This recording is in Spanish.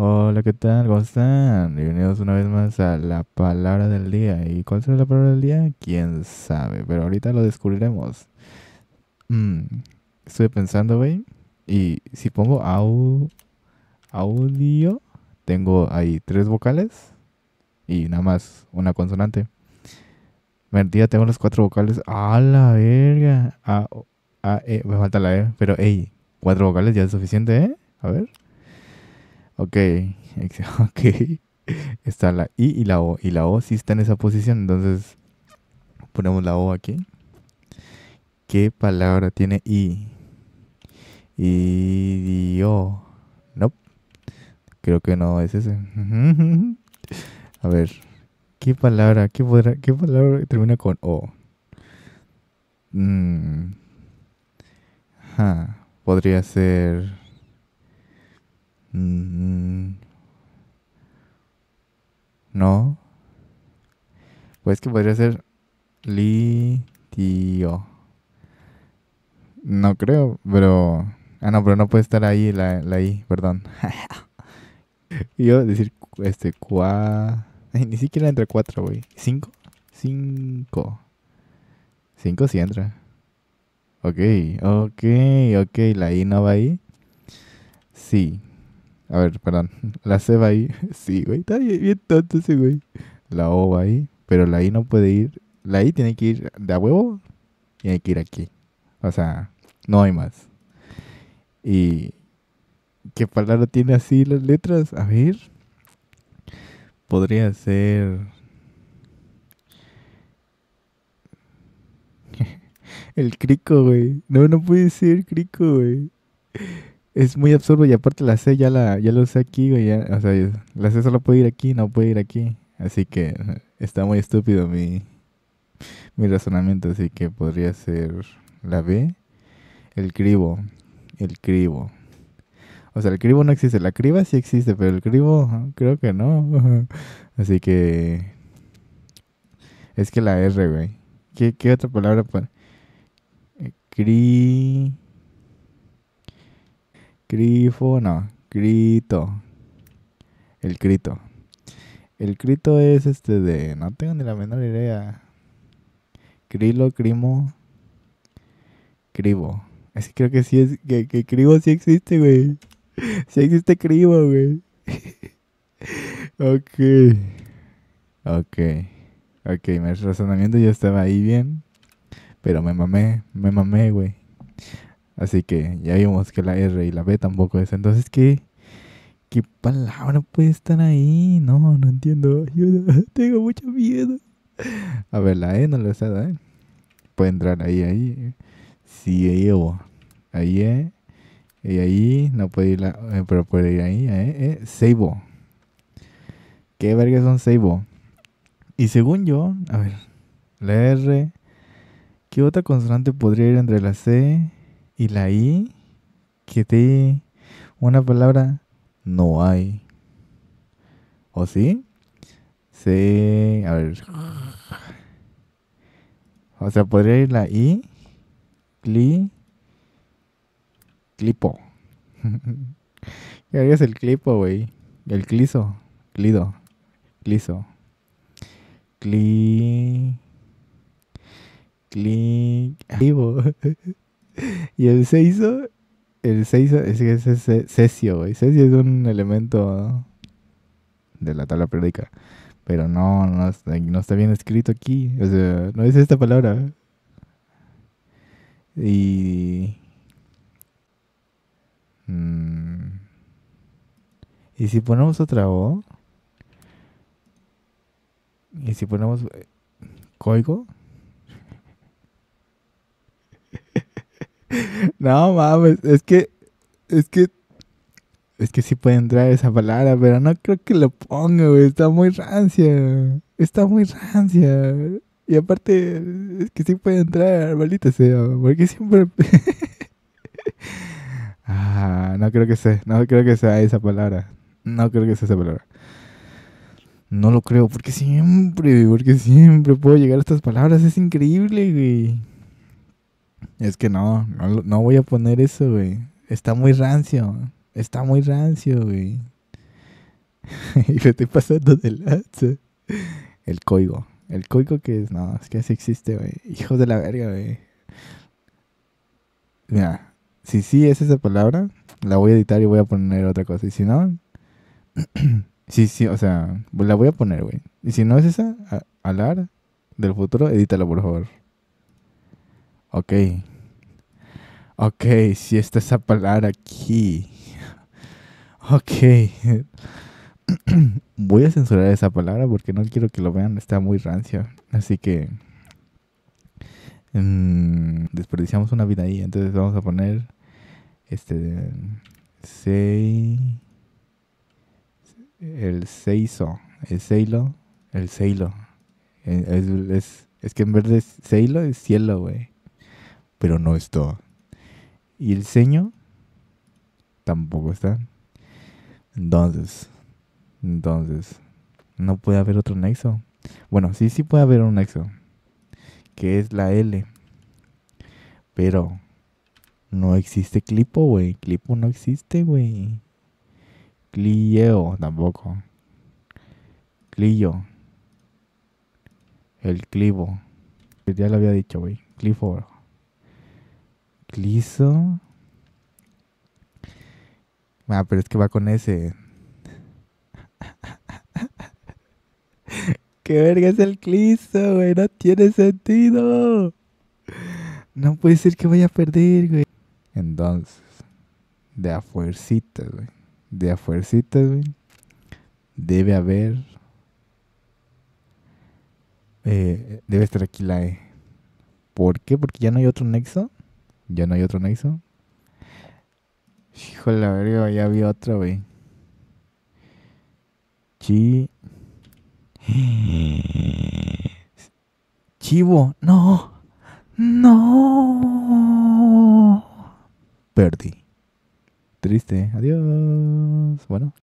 Hola, ¿qué tal? ¿Cómo están? Bienvenidos una vez más a la palabra del día. ¿Y cuál será la palabra del día? Quién sabe, pero ahorita lo descubriremos. Mm, estuve pensando, güey. Y si pongo au audio, tengo ahí tres vocales y nada más una consonante. Mentira, tengo las cuatro vocales. ¡A la verga! A, a, e, Me falta la E, pero hey, cuatro vocales ya es suficiente, ¿eh? A ver. Ok, ok. Está la I y la O. Y la O sí está en esa posición. Entonces, ponemos la O aquí. ¿Qué palabra tiene I? o? No. Creo que no es ese. A ver. ¿Qué palabra? ¿Qué, podrá, qué palabra termina con O? Mmm. Podría ser... Mm, No. Pues que podría ser litio. No creo, pero... Ah, no, pero no puede estar ahí la, I, perdón. Yo decir, este, cua... ni siquiera entra cuatro, güey. ¿Cinco? Cinco. Cinco sí entra. Ok, ok, ok. La I no va ahí. Sí. A ver, perdón. La C va ahí. Sí, güey. Está bien, tonto ese güey. La O va ahí. Pero la I no puede ir. La I tiene que ir de a huevo. Tiene que ir aquí. O sea, no hay más. Y. ¿Qué palabra tiene así las letras? A ver. Podría ser. El crico, güey. No, no puede ser crico, güey es muy absurdo y aparte la C ya la, ya lo usé aquí, güey. o sea, la C solo puede ir aquí, no puede ir aquí. Así que está muy estúpido mi, mi razonamiento. Así que podría ser la B. El cribo. El cribo. O sea, el cribo no existe. La criba sí existe, pero el cribo ah, creo que no. Así que... Es que la R, güey. ¿Qué, qué otra palabra? Eh, cri... Grifo, no, grito. El grito. El grito es este de. No tengo ni la menor idea. Grilo, crimo. Cribo. Así creo que sí es. Que, que cribo sí existe, güey. Sí existe cribo, güey. ok. Ok. Ok, mi razonamiento ya estaba ahí bien. Pero me mamé. Me mamé, güey. Así que ya vimos que la R y la B tampoco es. Entonces, ¿qué, qué palabra puede estar ahí? No, no entiendo. Yo tengo mucho miedo. A ver, la E no lo está, ¿eh? Puede entrar ahí, ahí. Sí, ahí Ahí, eh. Y ahí, no puede ir, la, eh, pero puede ir ahí, eh, eh. Seibo. ¿Qué verga son Seibo? Y según yo, a ver, la R. ¿Qué otra consonante podría ir entre la C? Y la I que te una palabra no hay. ¿O sí? Sí, a ver. O sea, podría ir la I, cli, clipo. ¿Qué harías el clipo, güey? El cliso, clido, cliso. Cli, cli, vivo. y el seiso, el seiso es que es cesio, Cesio es un elemento de la tabla periódica. Pero no, no está, bien escrito aquí. O sea, no es esta palabra. Y. Mm, y si ponemos otra O. Y si ponemos. Eh, Coigo. No mames, es que, es que, es que sí puede entrar esa palabra, pero no creo que lo ponga, güey. Está muy rancia, está muy rancia. Y aparte, es que sí puede entrar, maldita sea, porque siempre. ah, no creo que sea, no creo que sea esa palabra. No creo que sea esa palabra. No lo creo, porque siempre, porque siempre puedo llegar a estas palabras. Es increíble, güey. Es que no, no, voy a poner eso, güey. Está muy rancio. Está muy rancio, güey. y me estoy pasando de El coigo. El coigo que es, no, es que así existe, güey. Hijos de la verga, güey. Mira, si sí es esa palabra, la voy a editar y voy a poner otra cosa. Y si no, sí, sí, o sea, la voy a poner, güey. Y si no es esa, alar del futuro, edítalo, por favor. Ok. Ok, si está esa palabra aquí. Ok. Voy a censurar esa palabra porque no quiero que lo vean. Está muy rancia. Así que... Mm, desperdiciamos una vida ahí. Entonces vamos a poner... Este... Sei... El seiso. El seilo. El seilo. Eh, es, es, que en verde de seilo es cielo, güey pero no todo. Y el ceño tampoco está. Entonces, entonces, no puede haber otro nexo. Bueno, sí, sí puede haber un nexo, que es la L. Pero no existe Clipo, güey. Clipo no existe, güey. Clio tampoco. Clio. El clivo. Ya lo había dicho, güey. Clifo. Cliso. Ah, pero es que va con ese. ¿Qué verga es el Cliso, güey? No tiene sentido. No puede ser que vaya a perder, güey. Entonces, de a güey. De a güey. Debe haber. Eh, debe estar aquí la E. ¿Por qué? Porque ya no hay otro nexo. ¿Ya no hay otro Naizo? Híjole, la ya había otro, güey. Chi. Chivo, no. No. Perdí. Triste. Adiós. Bueno.